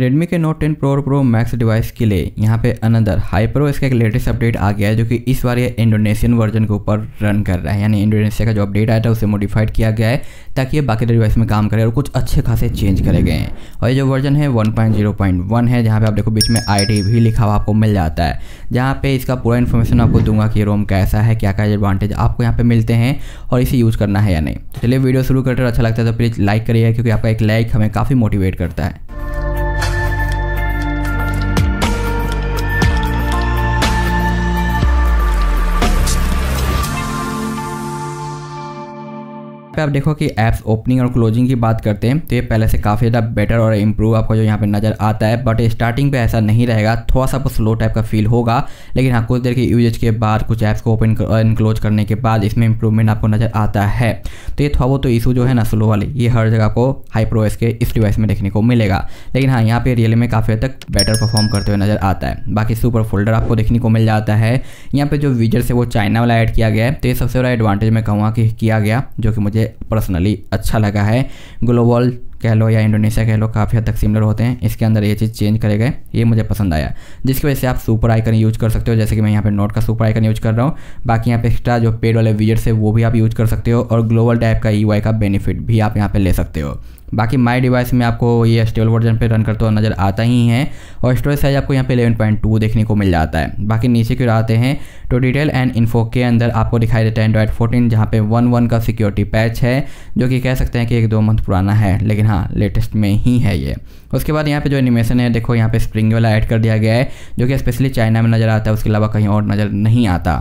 Redmi के Note 10 Pro और Pro Max device के लिए यहाँ पे अनदर प्रो इसका एक लेटेस्ट अपडेट आ गया है जो कि इस बार ये इंडोनेशियन वर्जन के ऊपर रन कर रहा है यानी इंडोनेशिया का जो अपडेट आया था उसे मॉडिफाइड किया गया है ताकि ये बाकी डिवाइस में काम करे और कुछ अच्छे खासे चेंज करे गए हैं और ये जो वर्जन है वन है जहाँ पर आप देखो बीच में आई भी लिखा हुआ आपको मिल जाता है जहाँ पे इसका पूरा इन्फॉर्मेशन आपको दूंगा कि रोम कैसा है क्या क्या एडवांटेज आपको यहाँ पर मिलते हैं और इसे यूज़ करना है या नहीं चलिए वीडियो शुरू करते अच्छा लगता है तो प्लीज़ लाइक करिएगा क्योंकि आपका एक लाइक हमें काफ़ी मोटिवेट करता है पे आप देखो कि ऐप्स ओपनिंग और क्लोजिंग की बात करते हैं तो ये पहले से काफ़ी ज़्यादा बेटर और इम्प्रूव आपको जो यहाँ पे नज़र आता है बट स्टार्टिंग पे ऐसा नहीं रहेगा थोड़ा सा आपको स्लो टाइप का फील होगा लेकिन हाँ कुछ देर के यूजेज के बाद कुछ ऐप्स को ओपन एंड क्लोज करने के बाद इसमें इंप्रूवमेंट आपको नज़र आता है तो ये थोड़ा बहुत तो इशू जो है ना स्लो वाली ये हर जगह आपको प्रोवाइस के इस डिवाइस में देखने को मिलेगा लेकिन हाँ यहाँ पे रियल में काफ़ी हद तक बेटर परफॉर्म करते हुए नज़र आता है बाकी सुपर फोल्डर आपको देखने को मिल जाता है यहाँ पर जो विजर्स है वो चाइना वाला ऐड किया गया है तो ये सबसे बड़ा एडवांटेज मैं कहूँगा कि किया गया जो कि मुझे पर्सनली अच्छा लगा है ग्लोबल कह लो या इंडोनेशिया कह लो काफ़ी हद तक सिमिलर होते हैं इसके अंदर ये चीज़ चेंज करे गए ये मुझे पसंद आया जिसकी वजह से आप सुपर आइकन यूज कर सकते हो जैसे कि मैं यहाँ पे नोट का सुपर आइकन यूज कर रहा हूँ बाकी यहाँ पे एक्स्ट्रा जो पेड वाले विजट्स है वो भी आप यूज कर सकते हो और ग्लोबल टाइप का ई e का बेनिफिट भी आप यहाँ पर ले सकते हो बाकी माई डिवाइस में आपको ये स्टेबल वर्जन पर रन करता हुआ नज़र आता ही है और स्टोरेज साइज आपको यहाँ पे टू देखने को मिल जाता है बाकी नीचे की आते हैं तो डिटेल एंड इन्फो के अंदर आपको दिखाई देता है एंड्रॉयड फोर्टीन जहाँ पे वन वन का सिक्योरिटी पैच है जो कि कह सकते हैं कि एक दो मंथ पुराना है लेकिन हाँ लेटेस्ट में ही है ये उसके बाद यहाँ पे जो एनिमेशन है देखो यहाँ पे स्प्रिंग वाला ऐड कर दिया गया है जो कि स्पेशली चाइना में नज़र आता है उसके अलावा कहीं और नज़र नहीं आता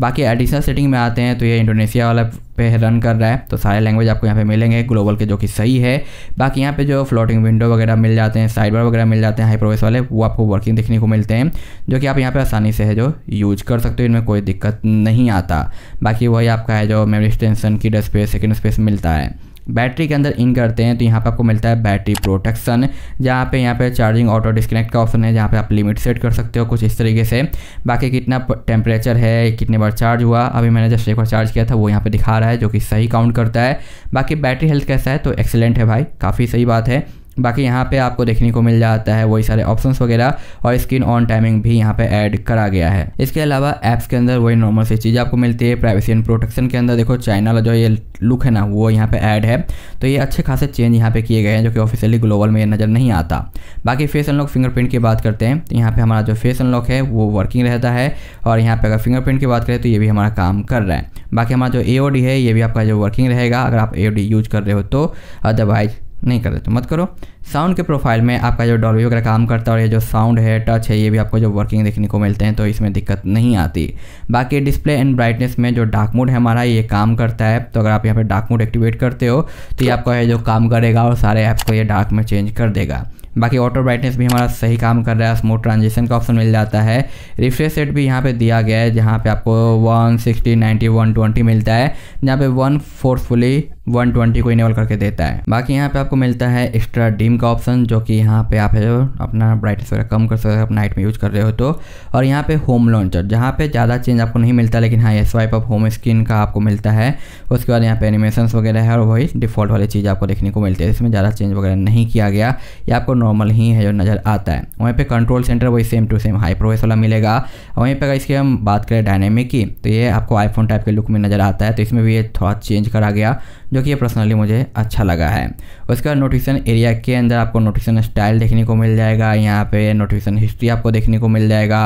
बाकी एडिशनल सेटिंग में आते हैं तो ये इंडोनेशिया वाला पे रन कर रहा है तो सारे लैंग्वेज आपको यहाँ पे मिलेंगे ग्लोबल के जो कि सही है बाकी यहाँ पे जो फ्लोटिंग विंडो वगैरह मिल जाते हैं साइड बार वगैरह मिल जाते हैं हाई प्रोवेस वाले वो आपको वर्किंग देखने को मिलते हैं जो कि आप यहाँ पर आसानी से है जो यूज कर सकते हो इनमें कोई दिक्कत नहीं आता बाकी वही आपका है जो मेमोरी एक्सटेंशन की स्पेस सेकेंड स्पेस मिलता है बैटरी के अंदर इन करते हैं तो यहाँ पर आपको मिलता है बैटरी प्रोटेक्शन जहाँ पे यहाँ पे चार्जिंग ऑटो डिस्कनेक्ट का ऑप्शन है जहाँ पे आप लिमिट सेट कर सकते हो कुछ इस तरीके से बाकी कितना टेम्परेचर है कितने बार चार्ज हुआ अभी मैंने जस्ट एक बार चार्ज किया था वो यहाँ पर दिखा रहा है जो कि सही काउंट करता है बाकी बैटरी हेल्थ कैसा है तो एक्सेलेंट है भाई काफ़ी सही बात है बाकी यहाँ पे आपको देखने को मिल जाता है वही सारे ऑप्शंस वगैरह और स्क्रीन ऑन टाइमिंग भी यहाँ पे ऐड करा गया है इसके अलावा ऐप्स के अंदर वही नॉर्मल सी चीज़ आपको मिलती है प्राइवेसी एंड प्रोटेक्शन के अंदर देखो चाइना वाला जो ये लुक है ना वो यहाँ पे ऐड है तो ये अच्छे खासे चेंज यहाँ पे किए गए हैं जो कि ऑफिशियली ग्लोबल में नज़र नहीं आता बाकी फेस अनलॉक फिंगरप्रिंट की बात करते हैं तो यहाँ पर हमारा जो फेस अनलॉक है वो वर्किंग रहता है और यहाँ पर अगर फिंगरप्रिंट की बात करें तो ये भी हमारा काम कर रहा है बाकी हमारा जो ए है ये भी आपका जो वर्किंग रहेगा अगर आप ए यूज कर रहे हो तो अदरवाइज़ नहीं कर तो मत करो साउंड के प्रोफाइल में आपका जो डॉल्बी वगैरह काम करता है और ये जो साउंड है टच है ये भी आपको जो वर्किंग देखने को मिलते हैं तो इसमें दिक्कत नहीं आती बाकी डिस्प्ले एंड ब्राइटनेस में जो डार्क मोड है हमारा ये काम करता है तो अगर आप यहाँ पर डार्क मोड एक्टिवेट करते हो तो ये आपका ये जो काम करेगा और सारे ऐप को ये डार्क में चेंज कर देगा बाकी ऑटो ब्राइटनेस भी हमारा सही काम कर रहा है स्मूथ ट्रांजिशन का ऑप्शन मिल जाता है रिफ्रेश रेट भी यहाँ पे दिया गया है जहाँ पे आपको one sixty ninety one twenty मिलता है जहाँ पे वन फोर्सफुली वन ट्वेंटी को इनेबल करके देता है बाकी यहाँ पे आपको मिलता है एक्स्ट्रा डीम का ऑप्शन जो कि यहाँ पे आप जो अपना ब्राइटनेस वगैरह कम कर सकते हो नाइट में यूज कर रहे हो तो और यहाँ पे होम लॉन्चर जहाँ पे ज़्यादा चेंज आपको नहीं मिलता लेकिन हाँ ये स्वाइप अप होम स्क्रीन का आपको मिलता है उसके बाद यहाँ पे एनिमेशन वगैरह है और वही डिफॉल्ट वाली चीज़ आपको देखने को मिलती है इसमें ज़्यादा चेंज वगैरह नहीं किया गया ये आपको नॉर्मल ही है जो नज़र आता है वहीं पर कंट्रोल सेंटर वही सेम टू सेम हाई प्रोवेस वाला मिलेगा वहीं पर अगर इसकी हम बात करें डायनेमिक की तो ये आपको आईफोन टाइप के लुक में नज़र आता है तो इसमें भी ये थोड़ा चेंज करा गया जो जो कि ये पर्सनली मुझे अच्छा लगा है उसके बाद नोटिफिकेशन एरिया के अंदर आपको नोटिफिकेशन स्टाइल देखने को मिल जाएगा यहाँ पे नोटिफिकेशन हिस्ट्री आपको देखने को मिल जाएगा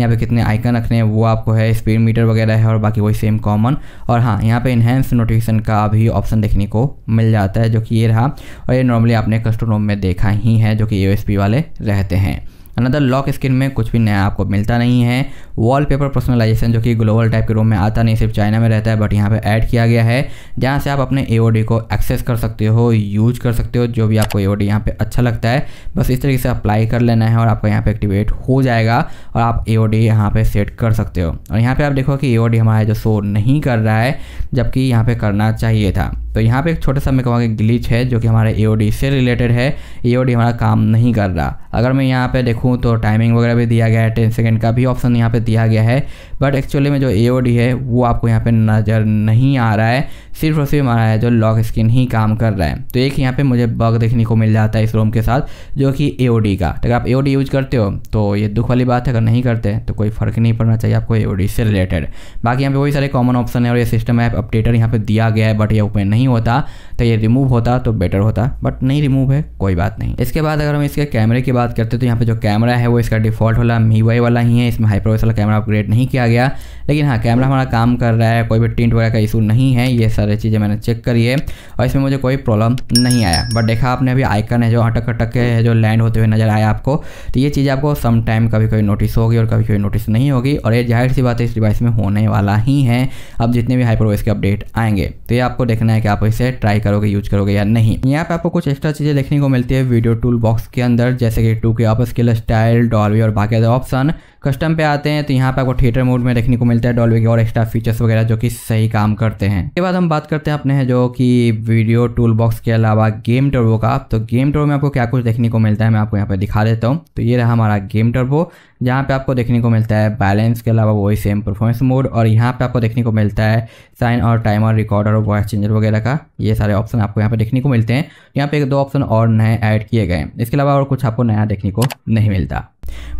यहाँ पे कितने आइकन रखने हैं वो आपको है स्पीड मीटर वगैरह है और बाकी वही सेम कॉमन और हाँ यहाँ पे इन्हेंस नोटिफिकेशन का भी ऑप्शन देखने को मिल जाता है जो कि ये रहा और ये नॉर्मली आपने कस्टम में देखा ही है जो कि ए वाले रहते हैं अनदर लॉक स्क्रीन में कुछ भी नया आपको मिलता नहीं है वॉलपेपर पर्सनलाइजेशन जो कि ग्लोबल टाइप के रूम में आता नहीं सिर्फ चाइना में रहता है बट यहाँ पे ऐड किया गया है जहाँ से आप अपने ए को एक्सेस कर सकते हो यूज कर सकते हो जो भी आपको ए ओ डी यहाँ पर अच्छा लगता है बस इस तरीके से अप्लाई कर लेना है और आपका यहाँ पर एक्टिवेट हो जाएगा और आप ए ओ डी यहाँ पर सेट कर सकते हो और यहाँ पर आप देखो कि ए ओ डी हमारा जो शो नहीं कर रहा है जबकि यहाँ पर करना चाहिए था तो यहाँ पे एक छोटा सा मैं कहूँगा ग्लिच है जो कि हमारे ए से रिलेटेड है ए हमारा काम नहीं कर रहा अगर मैं यहाँ पे देखूँ तो टाइमिंग वगैरह भी दिया गया है टेन सेकेंड का भी ऑप्शन यहाँ पे दिया गया है बट एक्चुअली में जो ए है वो आपको यहाँ पे नज़र नहीं आ रहा है सिर्फ और सिर्फ हमारा है जो लॉक स्क्रीन ही काम कर रहा है तो एक यहाँ पे मुझे बग देखने को मिल जाता है इस रोम के साथ जो कि ए का तो अगर आप ए यूज करते हो तो ये दुख वाली बात है अगर नहीं करते तो कोई फ़र्क नहीं पड़ना चाहिए आपको ए से रिलेटेड बाकी यहाँ पे वही सारे कॉमन ऑप्शन है और ये सिस्टम ऐप अपडेटर यहाँ पर दिया गया है बट ये ओपन नहीं होता तो ये रिमूव होता तो बेटर होता बट नहीं रिमूव है कोई बात नहीं इसके बाद अगर हम इसके कैमरे की बात करते तो यहाँ पर जो कैमरा है वो इसका डिफॉल्ट वाला मी वाला ही है इसमें हाइप्रोवेस वाला कैमरा अपग्रेड नहीं किया गया लेकिन हाँ कैमरा हमारा काम कर रहा है कोई भी टिंट वगैरह का इशू नहीं है ये सारी चीज़ें मैंने चेक करी है और इसमें मुझे कोई प्रॉब्लम नहीं आया बट देखा आपने अभी आइकन है जो हटक हटक के जो लैंड होते हुए नजर आया आपको तो ये चीज़ आपको सम टाइम कभी कभी नोटिस होगी और कभी कभी नोटिस नहीं होगी और ये जाहिर सी बात है इस डिवाइस में होने वाला ही है अब जितने भी हाइपरवेस के अपडेट आएंगे तो ये आपको देखना है कि आप इसे ट्राई करोगे यूज करोगे या नहीं यहाँ पे आपको कुछ एक्स्ट्रा चीज़ें देखने को मिलती है वीडियो टूल बॉक्स के अंदर जैसे कि टू के आप स्किल स्टाइल डॉल्वी और बाकी अदर ऑप्शन कस्टम पे आते हैं तो यहाँ पे आपको थिएटर मोड में देखने को मिलता है डॉल्वी के और एक्स्ट्रा फीचर्स वगैरह जो कि सही काम करते हैं इसके बाद हम बात करते हैं अपने जो कि वीडियो टूल बॉक्स के अलावा गेम टर्बो का तो गेम टर्बो में आपको क्या कुछ देखने को मिलता है मैं आपको यहाँ पर दिखा देता हूँ तो ये रहा हमारा गेम टर्बो जहाँ पे आपको देखने को मिलता है बैलेंस के अलावा वही सेम परफॉर्मेंस मोड और यहाँ पे आपको देखने को मिलता है साइन और टाइमर रिकॉर्डर और वॉइस चेंजर वगैरह का ये सारे ऑप्शन आपको यहाँ पे देखने को मिलते हैं यहाँ पे एक दो ऑप्शन और नए ऐड किए गए हैं इसके अलावा और कुछ आपको नया देखने को नहीं मिलता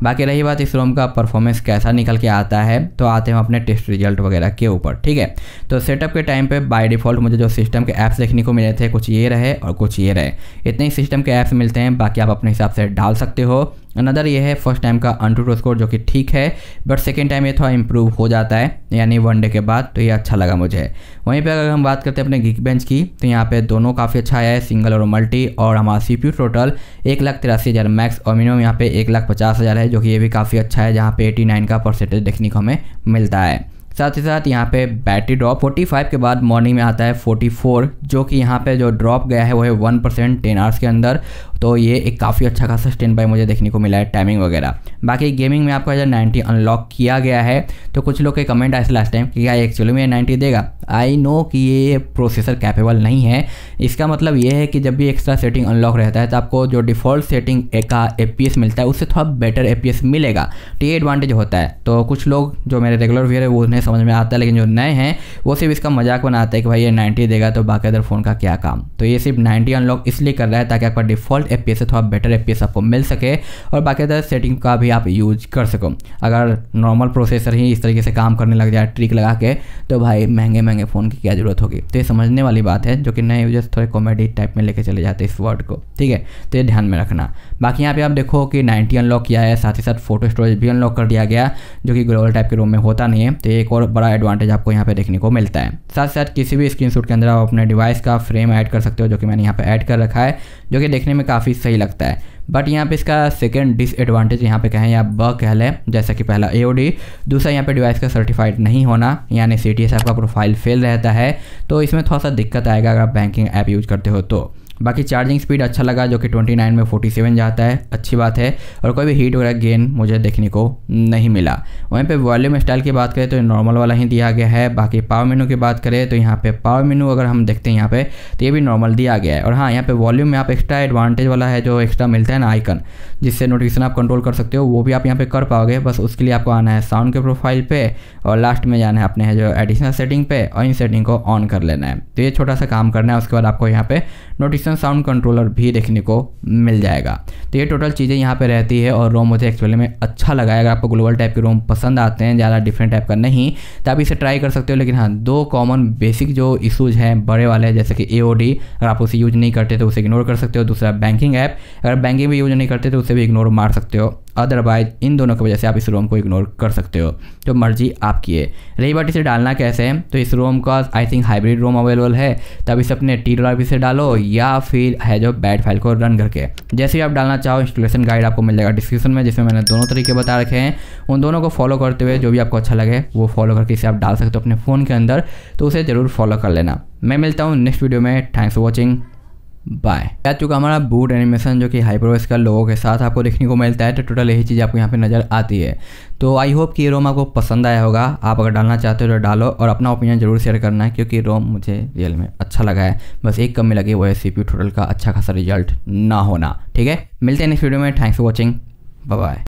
बाकी रही बात इस रोम का परफॉर्मेंस कैसा निकल के आता है तो आते हैं अपने टेस्ट रिजल्ट वगैरह के ऊपर ठीक है तो सेटअप के टाइम पे बाय डिफ़ॉल्ट मुझे जो सिस्टम के ऐप्स देखने को मिले थे कुछ ये रहे और कुछ ये रहे इतने ही सिस्टम के ऐप्स मिलते हैं बाकी आप अपने हिसाब से डाल सकते हो अनदर ये है फर्स्ट टाइम का अनटू स्कोर जो कि ठीक है बट सेकेंड टाइम ये थोड़ा इम्प्रूव हो जाता है यानी वन डे के बाद तो ये अच्छा लगा मुझे वहीं पर अगर हम बात करते हैं अपने गिक बेंच की तो यहाँ पे दोनों काफ़ी अच्छा आया है सिंगल और मल्टी और हमारा सी पी टोटल एक लाख तिरासी हज़ार मैक्स और मिनिमम यहाँ पे एक लाख पचास हज़ार है जो कि ये भी काफ़ी अच्छा है जहाँ पे एटी नाइन का परसेंटेज देखने को हमें मिलता है साथ ही साथ यहाँ पे बैटरी ड्रॉप 45 के बाद मॉर्निंग में आता है 44 जो कि यहाँ पे जो ड्रॉप गया है वो है 1 परसेंट टेन आवर्स के अंदर तो ये एक काफ़ी अच्छा खासा स्टैंड बाय मुझे देखने को मिला है टाइमिंग वगैरह बाकी गेमिंग में आपका अगर नाइन्टी अनलॉक किया गया है तो कुछ लोग के कमेंट आए लास्ट टाइम कि क्या एक्चुअली में नाइन्टी देगा आई नो कि ये प्रोसेसर कैपेबल नहीं है इसका मतलब ये है कि जब भी एक्स्ट्रा सेटिंग अनलॉक रहता है तो आपको जो डिफ़ॉल्ट सेटिंग का ए मिलता है उससे थोड़ा बेटर ए मिलेगा तो ये एडवांटेज होता है तो कुछ लोग जो मेरे रेगुलर व्ययर है वो उन्हें समझ में आता है लेकिन जो नए हैं वो सिर्फ इसका मजाक बनाते हैं कि भाई ये नाइन्टी देगा तो अदर फ़ोन का क्या काम तो ये सिर्फ नाइन्टी अनलॉक इसलिए कर रहा है ताकि आपका डिफ़ॉल्ट एफ है थोड़ा बेटर एफ आपको मिल सके और बाकी अदर सेटिंग का भी आप यूज कर सको अगर नॉर्मल प्रोसेसर ही इस तरीके से काम करने लग जाए ट्रिक लगा के तो भाई महंगे महंगे फ़ोन की क्या ज़रूरत होगी तो ये समझने वाली बात है जो कि नए यूजर्स थोड़े कॉमेडी टाइप में लेके चले जाते हैं इस वर्ड को ठीक है तो ये ध्यान में रखना बाकी यहाँ पे आप देखो कि नाइनटी अनलॉक किया है साथ ही साथ फोटो स्टोरेज भी अनलॉक कर दिया गया जो कि ग्लोबल टाइप के रूम में होता नहीं है तो एक और बड़ा एडवांटेज आपको यहाँ पे देखने को मिलता है साथ साथ किसी भी स्क्रीनशॉट के अंदर आप अपने डिवाइस का फ्रेम ऐड कर सकते हो जो कि मैंने यहाँ पर ऐड कर रखा है जो कि देखने में काफ़ी सही लगता है बट यहाँ पे इसका सेकेंड डिसएडवांटेज यहाँ पे कहें या ब कह लें जैसा कि पहला ए दूसरा यहाँ पे डिवाइस का सर्टिफाइड नहीं होना यानी सी आपका प्रोफाइल फेल रहता है तो इसमें थोड़ा सा दिक्कत आएगा अगर आप बैंकिंग ऐप यूज करते हो तो बाकी चार्जिंग स्पीड अच्छा लगा जो कि 29 में 47 जाता है अच्छी बात है और कोई भी हीट वगैरह गेन मुझे देखने को नहीं मिला वहीं पे वॉल्यूम स्टाइल की बात करें तो नॉर्मल वाला ही दिया गया है बाकी पावर मेनू की बात करें तो यहाँ पे पावर मेनू अगर हम देखते हैं यहाँ पे तो ये भी नॉर्मल दिया गया है और हाँ यहाँ पे वॉल्यूम में आप एक्स्ट्रा एडवांटेज वाला है जो एक्स्ट्रा मिलता है ना आइकन जिससे नोटिफिकेशन आप कंट्रोल कर सकते हो वो भी आप यहाँ पर कर पाओगे बस उसके लिए आपको आना है साउंड के प्रोफाइल पर और लास्ट में जाना है अपने जो एडिशनल सेटिंग पे और इन सेटिंग को ऑन कर लेना है तो ये छोटा सा काम करना है उसके बाद आपको यहाँ पर नोटिफिकेशन ऑप्शन साउंड कंट्रोलर भी देखने को मिल जाएगा तो ये टोटल चीज़ें यहाँ पे रहती है और रोम मुझे एक्सपेल में अच्छा लगा अगर आपको ग्लोबल टाइप के रोम पसंद आते हैं ज़्यादा डिफरेंट टाइप का नहीं तो आप इसे ट्राई कर सकते हो लेकिन हाँ दो कॉमन बेसिक जो इशूज़ हैं बड़े वाले जैसे कि ए अगर आप उसे यूज नहीं करते तो उसे इग्नोर कर सकते हो दूसरा बैंकिंग ऐप अगर बैंकिंग भी यूज नहीं करते तो उसे भी इग्नोर मार सकते हो अदरवाइज इन दोनों की वजह से आप इस रोम को इग्नोर कर सकते हो तो मर्जी आपकी है रही बात इसे डालना कैसे है तो इस रोम का I think hybrid ROM available है तब इसे अपने टी डॉलर से डालो या फिर है जो बैट फाइल को रन करके जैसे आप डालना चाहो इंस्टॉलेशन गाइड आपको मिल जाएगा डिस्क्रिप्शन में जिसमें मैंने दोनों तरीके बता रखे हैं उन दोनों को फॉलो करते हुए जो भी आपको अच्छा लगे वो फॉलो करके इसे आप डाल सकते हो अपने फ़ोन के अंदर तो उसे ज़रूर फॉलो कर लेना मैं मिलता हूँ नेक्स्ट वीडियो में थैंक्स फॉर वॉचिंग बाय आ चुका हमारा बूट एनिमेशन जो कि हाइपरवेस का लोगों के साथ आपको देखने को मिलता है तो टोटल यही चीज़ आपको यहाँ पे नज़र आती है तो आई होप कि रोम आपको पसंद आया होगा आप अगर डालना चाहते हो तो डालो और अपना ओपिनियन जरूर शेयर करना है क्योंकि रोम मुझे रियल में अच्छा लगा है बस एक कमी लगी वो है सी टोटल का अच्छा खासा रिजल्ट ना होना ठीक है मिलते हैं नेक्स्ट वीडियो में थैंक्स फॉर वॉचिंग बाय